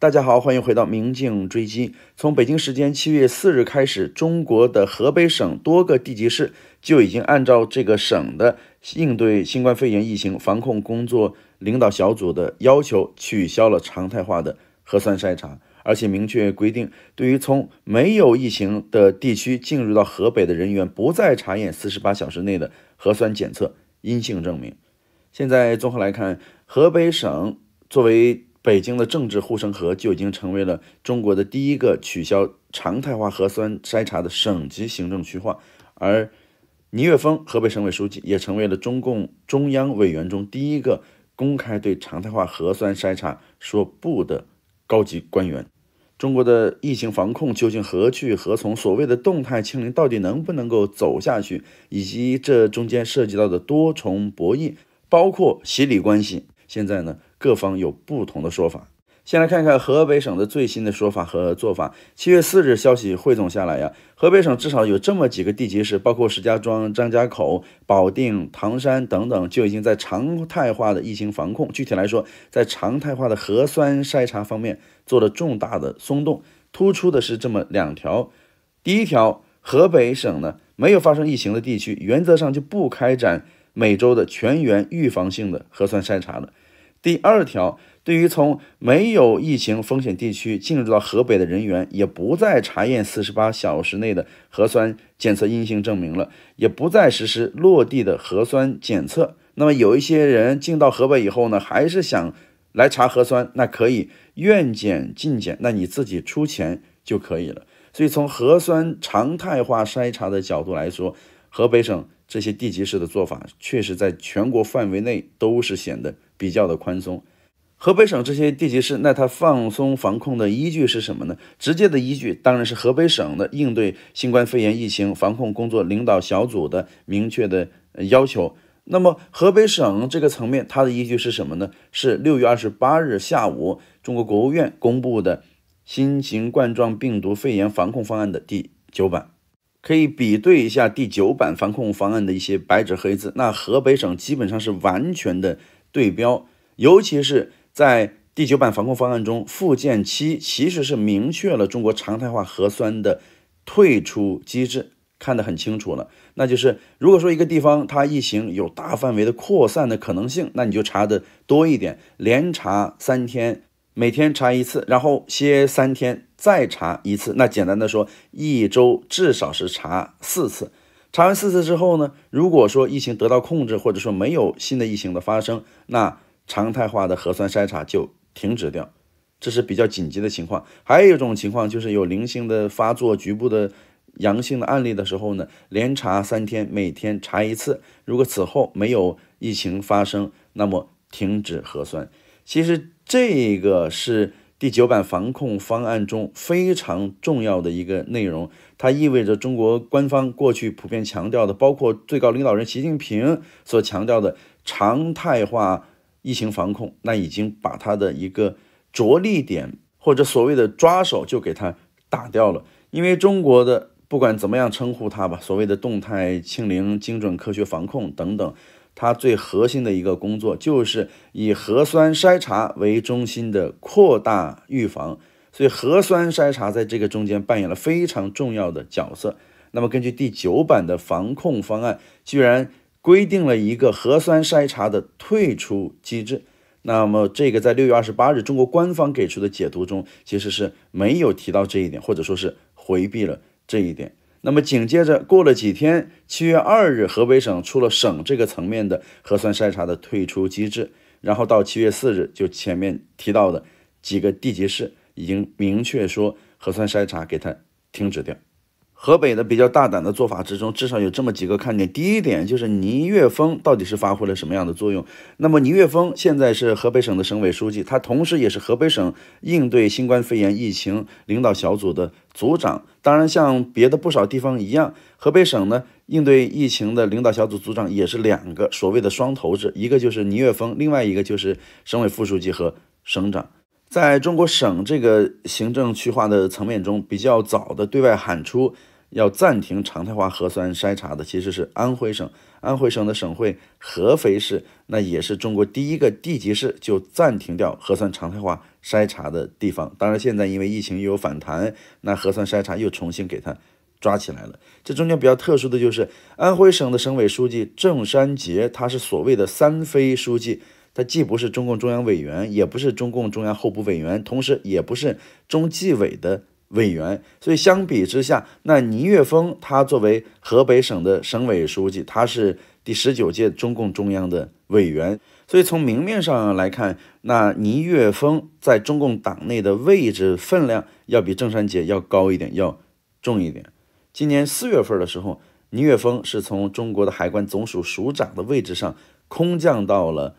大家好，欢迎回到《明镜追击》。从北京时间七月四日开始，中国的河北省多个地级市就已经按照这个省的应对新冠肺炎疫情防控工作领导小组的要求，取消了常态化的核酸筛查，而且明确规定，对于从没有疫情的地区进入到河北的人员，不再查验四十八小时内的核酸检测阴性证明。现在综合来看，河北省作为北京的政治护城河就已经成为了中国的第一个取消常态化核酸筛查的省级行政区划，而倪岳峰，河北省委书记，也成为了中共中央委员中第一个公开对常态化核酸筛查说不的高级官员。中国的疫情防控究竟何去何从？所谓的动态清零到底能不能够走下去？以及这中间涉及到的多重博弈，包括洗理关系，现在呢？各方有不同的说法。先来看看河北省的最新的说法和做法。七月四日消息汇总下来呀，河北省至少有这么几个地级市，包括石家庄、张家口、保定、唐山等等，就已经在常态化的疫情防控，具体来说，在常态化的核酸筛查方面做了重大的松动。突出的是这么两条：第一条，河北省呢没有发生疫情的地区，原则上就不开展每周的全员预防性的核酸筛查了。第二条，对于从没有疫情风险地区进入到河北的人员，也不再查验四十八小时内的核酸检测阴性证明了，也不再实施落地的核酸检测。那么有一些人进到河北以后呢，还是想来查核酸，那可以愿检尽检，那你自己出钱就可以了。所以从核酸常态化筛查的角度来说，河北省。这些地级市的做法，确实在全国范围内都是显得比较的宽松。河北省这些地级市，那它放松防控的依据是什么呢？直接的依据当然是河北省的应对新冠肺炎疫情防控工作领导小组的明确的要求。那么河北省这个层面，它的依据是什么呢？是六月二十八日下午中国国务院公布的新型冠状病毒肺炎防控方案的第九版。可以比对一下第九版防控方案的一些白纸黑字，那河北省基本上是完全的对标，尤其是在第九版防控方案中附件七其实是明确了中国常态化核酸的退出机制，看得很清楚了。那就是如果说一个地方它疫情有大范围的扩散的可能性，那你就查的多一点，连查三天。每天查一次，然后歇三天，再查一次。那简单的说，一周至少是查四次。查完四次之后呢，如果说疫情得到控制，或者说没有新的疫情的发生，那常态化的核酸筛查就停止掉。这是比较紧急的情况。还有一种情况就是有零星的发作、局部的阳性的案例的时候呢，连查三天，每天查一次。如果此后没有疫情发生，那么停止核酸。其实。这个是第九版防控方案中非常重要的一个内容，它意味着中国官方过去普遍强调的，包括最高领导人习近平所强调的常态化疫情防控，那已经把它的一个着力点或者所谓的抓手就给它打掉了，因为中国的不管怎么样称呼它吧，所谓的动态清零、精准科学防控等等。它最核心的一个工作就是以核酸筛查为中心的扩大预防，所以核酸筛查在这个中间扮演了非常重要的角色。那么根据第九版的防控方案，居然规定了一个核酸筛查的退出机制。那么这个在六月二十八日中国官方给出的解读中，其实是没有提到这一点，或者说是回避了这一点。那么紧接着过了几天，七月二日，河北省出了省这个层面的核酸筛查的退出机制，然后到七月四日，就前面提到的几个地级市已经明确说核酸筛查给它停止掉。河北的比较大胆的做法之中，至少有这么几个看点。第一点就是倪岳峰到底是发挥了什么样的作用？那么倪岳峰现在是河北省的省委书记，他同时也是河北省应对新冠肺炎疫情领导小组的组长。当然，像别的不少地方一样，河北省呢应对疫情的领导小组组长也是两个所谓的“双头子，一个就是倪岳峰，另外一个就是省委副书记和省长。在中国省这个行政区划的层面中，比较早的对外喊出。要暂停常态化核酸筛查的，其实是安徽省，安徽省的省会合肥市，那也是中国第一个地级市就暂停掉核酸常态化筛查的地方。当然，现在因为疫情又有反弹，那核酸筛查又重新给它抓起来了。这中间比较特殊的就是安徽省的省委书记郑栅洁，他是所谓的“三非”书记，他既不是中共中央委员，也不是中共中央候补委员，同时也不是中纪委的。委员，所以相比之下，那倪岳峰他作为河北省的省委书记，他是第十九届中共中央的委员，所以从明面上来看，那倪岳峰在中共党内的位置分量要比郑山杰要高一点，要重一点。今年四月份的时候，倪岳峰是从中国的海关总署署长的位置上空降到了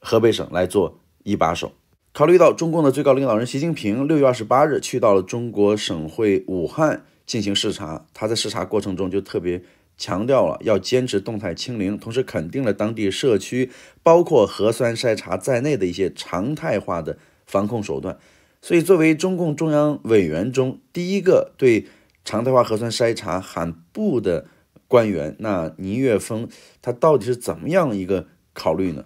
河北省来做一把手。考虑到中共的最高领导人习近平六月二十八日去到了中国省会武汉进行视察，他在视察过程中就特别强调了要坚持动态清零，同时肯定了当地社区包括核酸筛查在内的一些常态化的防控手段。所以，作为中共中央委员中第一个对常态化核酸筛查喊不的官员，那倪岳峰他到底是怎么样一个考虑呢？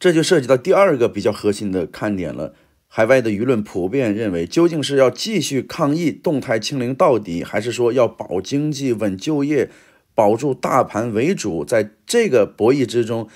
这就涉及到第二个比较核心的看点了。海外的舆论普遍认为，究竟是要继续抗疫、动态清零到底，还是说要保经济、稳就业、保住大盘为主？在这个博弈之中，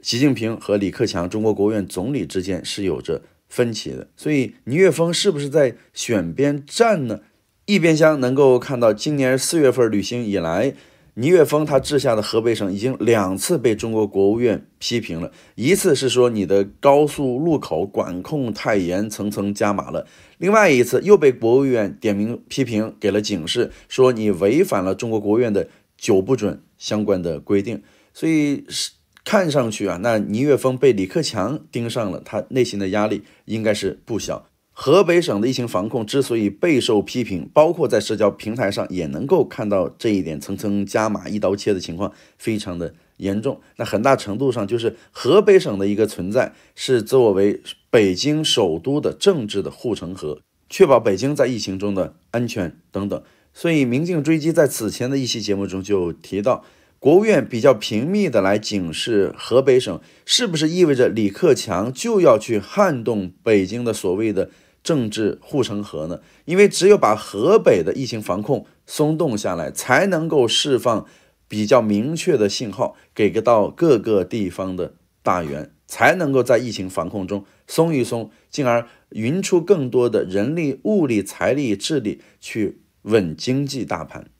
习近平和李克强，中国国务院总理之间是有着分歧的。所以，倪岳峰是不是在选边站呢？一边厢能够看到，今年四月份旅行以来。倪岳峰他治下的河北省已经两次被中国国务院批评了，一次是说你的高速路口管控太严，层层加码了；另外一次又被国务院点名批评，给了警示，说你违反了中国国务院的九不准相关的规定。所以是看上去啊，那倪岳峰被李克强盯上了，他内心的压力应该是不小。河北省的疫情防控之所以备受批评，包括在社交平台上也能够看到这一点，层层加码、一刀切的情况非常的严重。那很大程度上就是河北省的一个存在，是作为北京首都的政治的护城河，确保北京在疫情中的安全等等。所以，《明镜追击》在此前的一期节目中就提到，国务院比较频密的来警示河北省，是不是意味着李克强就要去撼动北京的所谓的？政治护城河呢？因为只有把河北的疫情防控松动下来，才能够释放比较明确的信号，给个到各个地方的大员，才能够在疫情防控中松一松，进而匀出更多的人力、物力、财力、智力去稳经济大盘。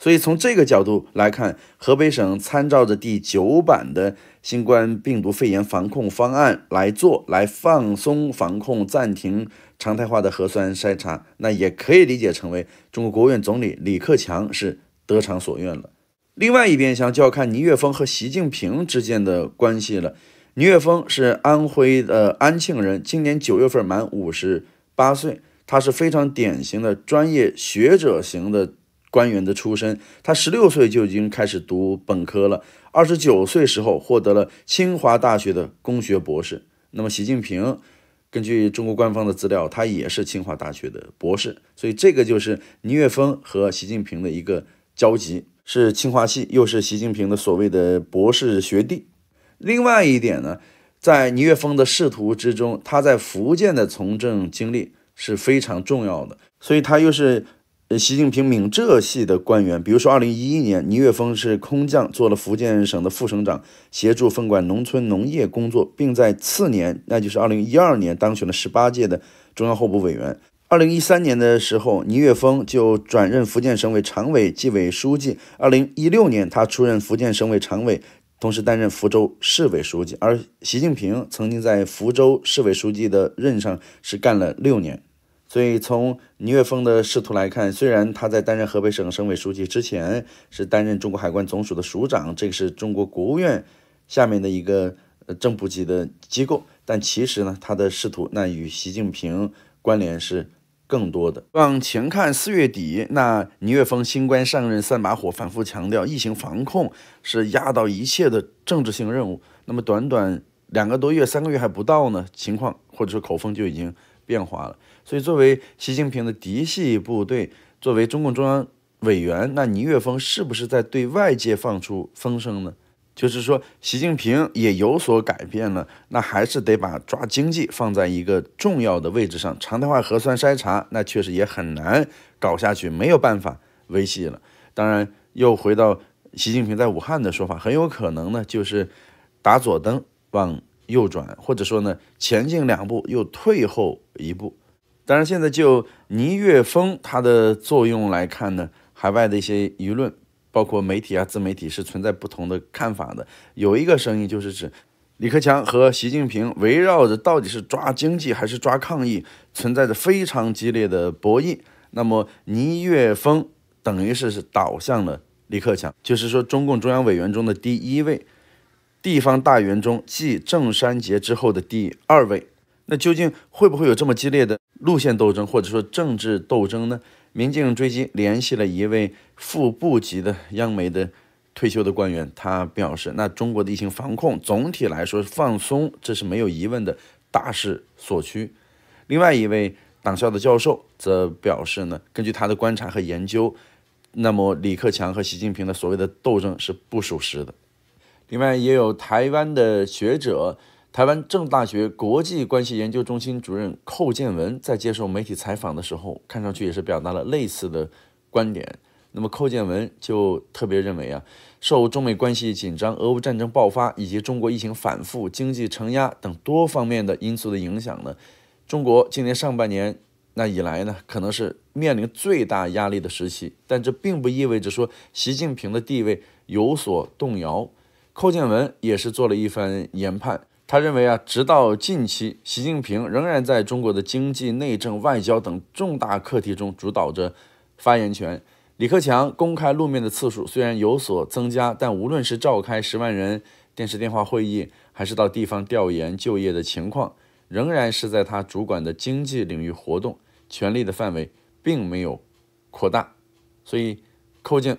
所以从这个角度来看，河北省参照着第九版的新冠病毒肺炎防控方案来做，来放松防控、暂停常态化的核酸筛查，那也可以理解成为中国国务院总理李克强是得偿所愿了。另外一边厢就要看倪岳峰和习近平之间的关系了。倪岳峰是安徽的安庆人，今年九月份满五十八岁，他是非常典型的专业学者型的。官员的出身，他十六岁就已经开始读本科了。二十九岁时候获得了清华大学的工学博士。那么，习近平根据中国官方的资料，他也是清华大学的博士。所以，这个就是倪岳峰和习近平的一个交集，是清华系，又是习近平的所谓的博士学弟。另外一点呢，在倪岳峰的仕途之中，他在福建的从政经历是非常重要的，所以他又是。习近平闽浙系的官员，比如说，二零一一年，倪岳峰是空降做了福建省的副省长，协助分管农村农业工作，并在次年，那就是二零一二年，当选了十八届的中央候补委员。二零一三年的时候，倪岳峰就转任福建省委常委纪委书记。二零一六年，他出任福建省委常委，同时担任福州市委书记。而习近平曾经在福州市委书记的任上是干了六年。所以从倪岳峰的仕途来看，虽然他在担任河北省省委书记之前是担任中国海关总署的署长，这个是中国国务院下面的一个正部级的机构，但其实呢，他的仕途那与习近平关联是更多的。往前看，四月底那倪岳峰新官上任三把火，反复强调疫情防控是压倒一切的政治性任务。那么短短两个多月、三个月还不到呢，情况或者说口风就已经。变化了，所以作为习近平的嫡系部队，作为中共中央委员，那倪岳峰是不是在对外界放出风声呢？就是说，习近平也有所改变了，那还是得把抓经济放在一个重要的位置上。常态化核酸筛查，那确实也很难搞下去，没有办法维系了。当然，又回到习近平在武汉的说法，很有可能呢，就是打左灯往。右转，或者说呢，前进两步又退后一步。当然，现在就倪岳峰他的作用来看呢，海外的一些舆论，包括媒体啊、自媒体是存在不同的看法的。有一个声音就是指李克强和习近平围绕着到底是抓经济还是抓抗疫，存在着非常激烈的博弈。那么倪岳峰等于是是倒向了李克强，就是说中共中央委员中的第一位。地方大员中继郑山杰之后的第二位，那究竟会不会有这么激烈的路线斗争或者说政治斗争呢？民进追击联系了一位副部级的央媒的退休的官员，他表示，那中国的疫情防控总体来说放松，这是没有疑问的，大势所趋。另外一位党校的教授则表示呢，根据他的观察和研究，那么李克强和习近平的所谓的斗争是不属实的。另外，也有台湾的学者，台湾政大学国际关系研究中心主任寇建文在接受媒体采访的时候，看上去也是表达了类似的观点。那么，寇建文就特别认为啊，受中美关系紧张、俄乌战争爆发以及中国疫情反复、经济承压等多方面的因素的影响呢，中国今年上半年那以来呢，可能是面临最大压力的时期。但这并不意味着说习近平的地位有所动摇。寇建文也是做了一番研判，他认为啊，直到近期，习近平仍然在中国的经济、内政、外交等重大课题中主导着发言权。李克强公开露面的次数虽然有所增加，但无论是召开十万人电视电话会议，还是到地方调研就业的情况，仍然是在他主管的经济领域活动，权力的范围并没有扩大。所以，寇建。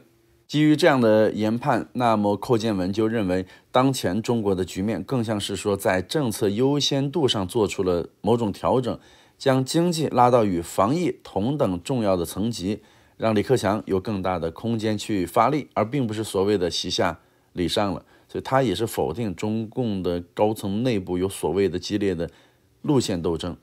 基于这样的研判，那么寇建文就认为，当前中国的局面更像是说在政策优先度上做出了某种调整，将经济拉到与防疫同等重要的层级，让李克强有更大的空间去发力，而并不是所谓的“席下李上”了。所以他也是否定中共的高层内部有所谓的激烈的路线斗争。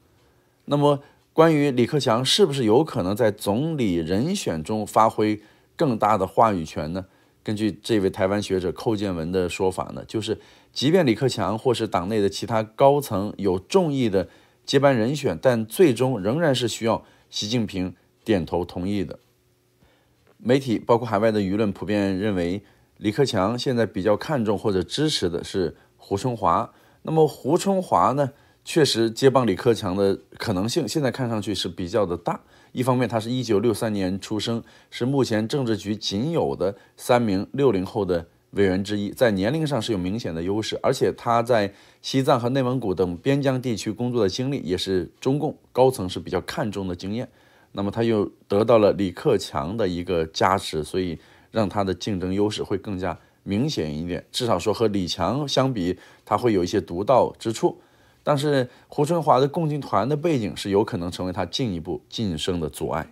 那么，关于李克强是不是有可能在总理人选中发挥？更大的话语权呢？根据这位台湾学者寇建文的说法呢，就是即便李克强或是党内的其他高层有中意的接班人选，但最终仍然是需要习近平点头同意的。媒体包括海外的舆论普遍认为，李克强现在比较看重或者支持的是胡春华。那么胡春华呢，确实接棒李克强的可能性现在看上去是比较的大。一方面，他是一九六三年出生，是目前政治局仅有的三名六零后的委员之一，在年龄上是有明显的优势，而且他在西藏和内蒙古等边疆地区工作的经历，也是中共高层是比较看重的经验。那么他又得到了李克强的一个加持，所以让他的竞争优势会更加明显一点，至少说和李强相比，他会有一些独到之处。但是胡春华的共青团的背景是有可能成为他进一步晋升的阻碍。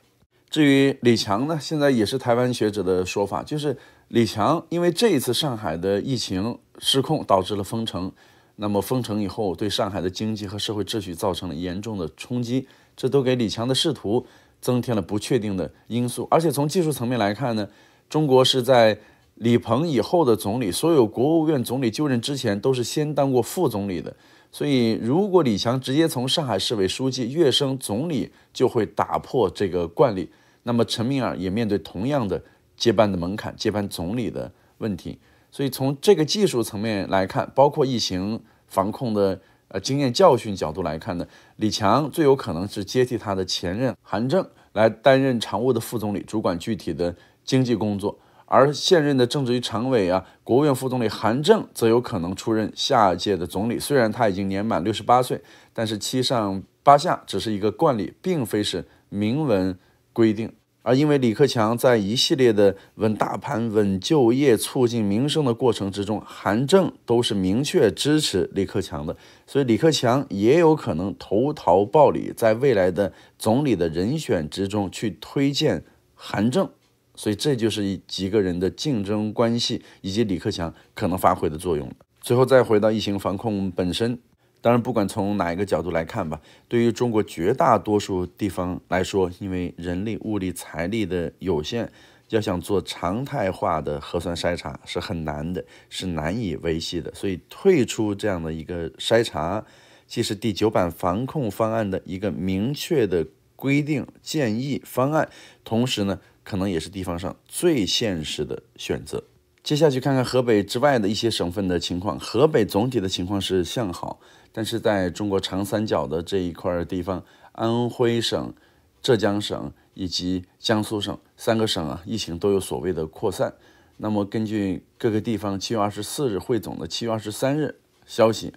至于李强呢，现在也是台湾学者的说法，就是李强因为这一次上海的疫情失控导致了封城，那么封城以后对上海的经济和社会秩序造成了严重的冲击，这都给李强的仕途增添了不确定的因素。而且从技术层面来看呢，中国是在李鹏以后的总理，所有国务院总理就任之前都是先当过副总理的。所以，如果李强直接从上海市委书记跃升总理，就会打破这个惯例。那么，陈敏尔也面对同样的接班的门槛，接班总理的问题。所以，从这个技术层面来看，包括疫情防控的呃经验教训角度来看呢，李强最有可能是接替他的前任韩正来担任常务的副总理，主管具体的经济工作。而现任的政治局常委啊，国务院副总理韩正则有可能出任下届的总理。虽然他已经年满六十八岁，但是七上八下只是一个惯例，并非是明文规定。而因为李克强在一系列的稳大盘、稳就业、促进民生的过程之中，韩正都是明确支持李克强的，所以李克强也有可能投桃报李，在未来的总理的人选之中去推荐韩正。所以这就是几个人的竞争关系，以及李克强可能发挥的作用最后再回到疫情防控本身，当然不管从哪一个角度来看吧，对于中国绝大多数地方来说，因为人力、物力、财力的有限，要想做常态化的核酸筛查是很难的，是难以维系的。所以退出这样的一个筛查，既是第九版防控方案的一个明确的规定、建议方案，同时呢。可能也是地方上最现实的选择。接下去看看河北之外的一些省份的情况。河北总体的情况是向好，但是在中国长三角的这一块地方，安徽省、浙江省以及江苏省三个省啊，疫情都有所谓的扩散。那么根据各个地方七月二十四日汇总的七月二十三日消息，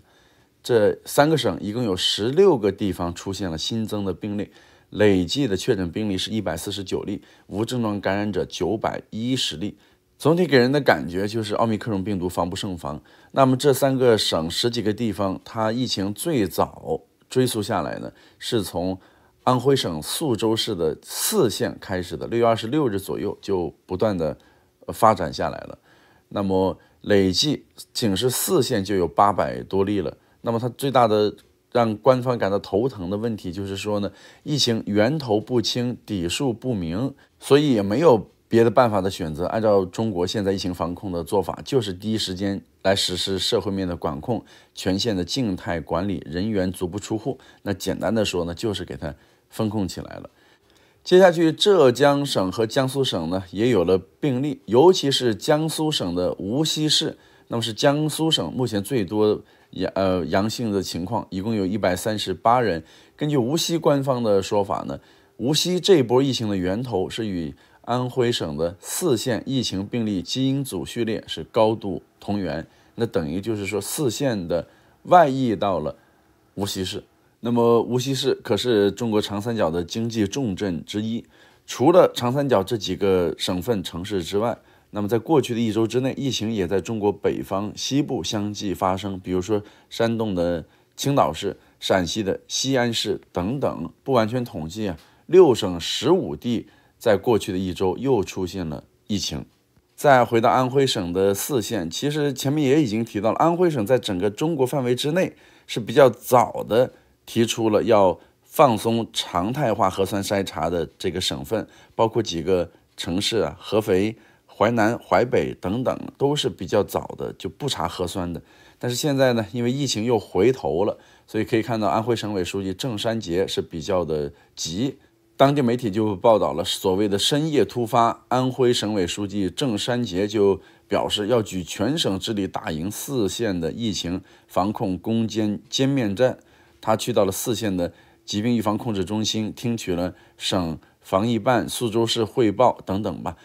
这三个省一共有十六个地方出现了新增的病例。累计的确诊病例是一百四十九例，无症状感染者九百一十例。总体给人的感觉就是奥密克戎病毒防不胜防。那么这三个省十几个地方，它疫情最早追溯下来呢，是从安徽省宿州市的泗县开始的，六月二十六日左右就不断的发展下来了。那么累计仅是泗县就有八百多例了。那么它最大的。让官方感到头疼的问题就是说呢，疫情源头不清，底数不明，所以也没有别的办法的选择。按照中国现在疫情防控的做法，就是第一时间来实施社会面的管控，全县的静态管理，人员足不出户。那简单的说呢，就是给它封控起来了。接下去，浙江省和江苏省呢也有了病例，尤其是江苏省的无锡市，那么是江苏省目前最多。阳呃阳性的情况一共有一百三十八人。根据无锡官方的说法呢，无锡这波疫情的源头是与安徽省的四县疫情病例基因组序列是高度同源，那等于就是说四县的外溢到了无锡市。那么无锡市可是中国长三角的经济重镇之一，除了长三角这几个省份城市之外。那么，在过去的一周之内，疫情也在中国北方西部相继发生，比如说山东的青岛市、陕西的西安市等等。不完全统计啊，六省十五地在过去的一周又出现了疫情。再回到安徽省的四县，其实前面也已经提到了，安徽省在整个中国范围之内是比较早的提出了要放松常态化核酸筛查的这个省份，包括几个城市啊，合肥。淮南、淮北等等都是比较早的，就不查核酸的。但是现在呢，因为疫情又回头了，所以可以看到安徽省委书记郑山洁是比较的急。当地媒体就报道了所谓的深夜突发，安徽省委书记郑山洁就表示要举全省之力打赢四县的疫情防控攻坚歼灭战。他去到了四县的疾病预防控制中心，听取了省防疫办宿州市汇报等等吧。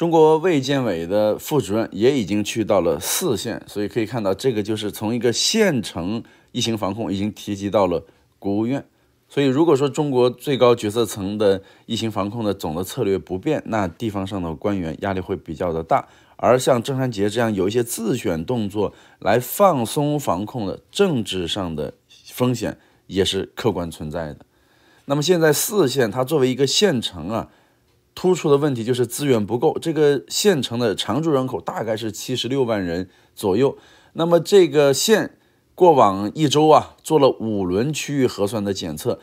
中国卫健委的副主任也已经去到了四线，所以可以看到，这个就是从一个县城疫情防控已经提及到了国务院。所以，如果说中国最高决策层的疫情防控的总的策略不变，那地方上的官员压力会比较的大。而像郑山杰这样有一些自选动作来放松防控的政治上的风险也是客观存在的。那么现在四线，它作为一个县城啊。突出的问题就是资源不够。这个县城的常住人口大概是七十六万人左右。那么这个县过往一周啊，做了五轮区域核酸的检测，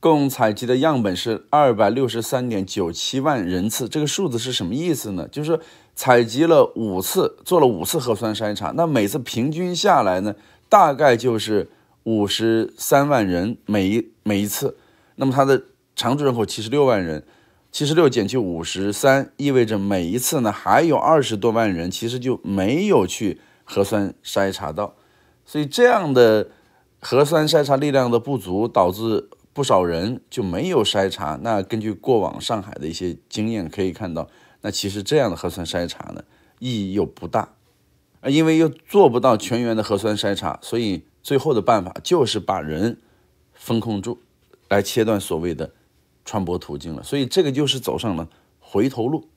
共采集的样本是二百六十三点九七万人次。这个数字是什么意思呢？就是采集了五次，做了五次核酸筛查。那每次平均下来呢，大概就是五十三万人每一每一次。那么它的常住人口七十六万人。七十六减去五十三，意味着每一次呢还有二十多万人其实就没有去核酸筛查到，所以这样的核酸筛查力量的不足，导致不少人就没有筛查。那根据过往上海的一些经验可以看到，那其实这样的核酸筛查呢意义又不大，啊，因为又做不到全员的核酸筛查，所以最后的办法就是把人封控住，来切断所谓的。传播途径了，所以这个就是走上了回头路。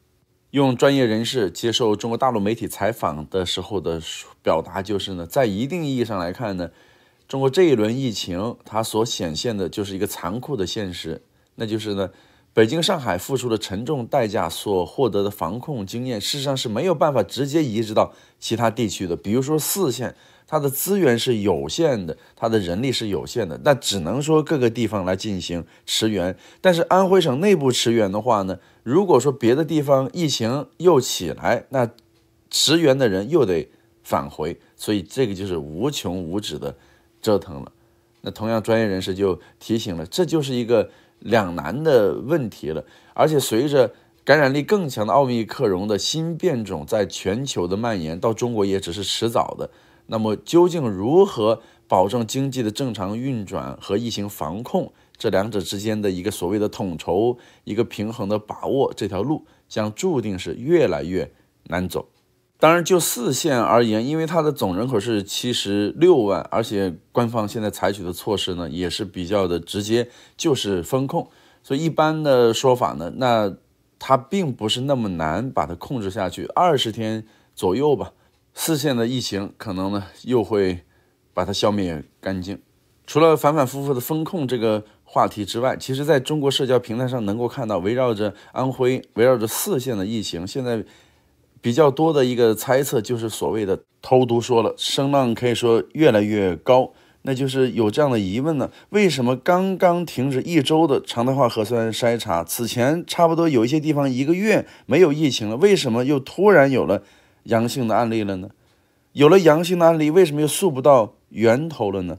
用专业人士接受中国大陆媒体采访的时候的表达就是呢，在一定意义上来看呢，中国这一轮疫情它所显现的就是一个残酷的现实，那就是呢，北京、上海付出的沉重代价所获得的防控经验，事实上是没有办法直接移植到其他地区的，比如说四线。它的资源是有限的，它的人力是有限的，那只能说各个地方来进行驰援。但是安徽省内部驰援的话呢，如果说别的地方疫情又起来，那驰援的人又得返回，所以这个就是无穷无止的折腾了。那同样，专业人士就提醒了，这就是一个两难的问题了。而且随着感染力更强的奥密克戎的新变种在全球的蔓延，到中国也只是迟早的。那么究竟如何保证经济的正常运转和疫情防控这两者之间的一个所谓的统筹、一个平衡的把握，这条路将注定是越来越难走。当然，就四线而言，因为它的总人口是七十六万，而且官方现在采取的措施呢也是比较的直接，就是封控。所以一般的说法呢，那它并不是那么难把它控制下去，二十天左右吧。四线的疫情可能呢又会把它消灭干净。除了反反复复的风控这个话题之外，其实，在中国社交平台上能够看到，围绕着安徽，围绕着四线的疫情，现在比较多的一个猜测就是所谓的“偷毒”说了，声浪可以说越来越高。那就是有这样的疑问呢：为什么刚刚停止一周的常态化核酸筛查，此前差不多有一些地方一个月没有疫情了，为什么又突然有了？阳性的案例了呢，有了阳性的案例，为什么又溯不到源头了呢？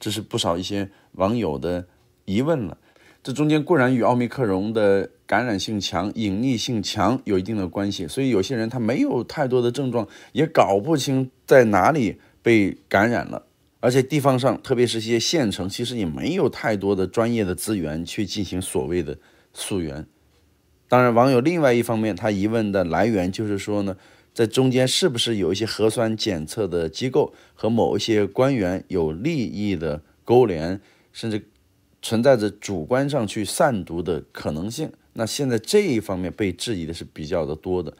这是不少一些网友的疑问了。这中间固然与奥密克戎的感染性强、隐匿性强有一定的关系，所以有些人他没有太多的症状，也搞不清在哪里被感染了。而且地方上，特别是些县城，其实也没有太多的专业的资源去进行所谓的溯源。当然，网友另外一方面他疑问的来源就是说呢。在中间是不是有一些核酸检测的机构和某一些官员有利益的勾连，甚至存在着主观上去散毒的可能性？那现在这一方面被质疑的是比较的多的，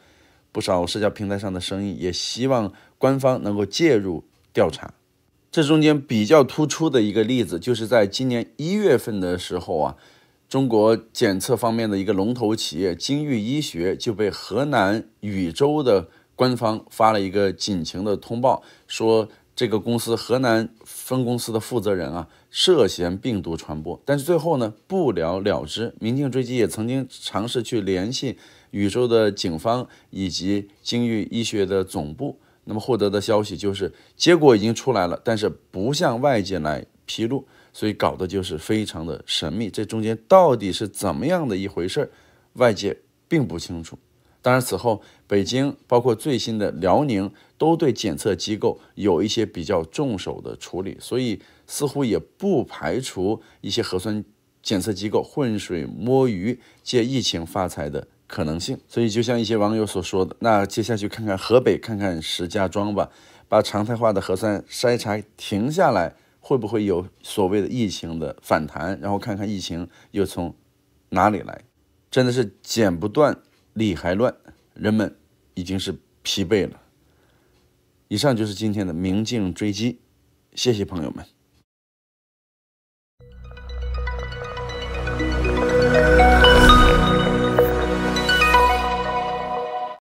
不少社交平台上的声音也希望官方能够介入调查。这中间比较突出的一个例子，就是在今年一月份的时候啊，中国检测方面的一个龙头企业金域医学就被河南禹州的。官方发了一个警情的通报，说这个公司河南分公司的负责人啊涉嫌病毒传播，但是最后呢不了了之。民警追击也曾经尝试去联系宇宙的警方以及精域医学的总部，那么获得的消息就是结果已经出来了，但是不向外界来披露，所以搞的就是非常的神秘。这中间到底是怎么样的一回事儿，外界并不清楚。当然，此后北京包括最新的辽宁都对检测机构有一些比较重手的处理，所以似乎也不排除一些核酸检测机构浑水摸鱼、借疫情发财的可能性。所以，就像一些网友所说的，那接下去看看河北，看看石家庄吧，把常态化的核酸筛查停下来，会不会有所谓的疫情的反弹？然后看看疫情又从哪里来，真的是剪不断。理还乱，人们已经是疲惫了。以上就是今天的明镜追击，谢谢朋友们。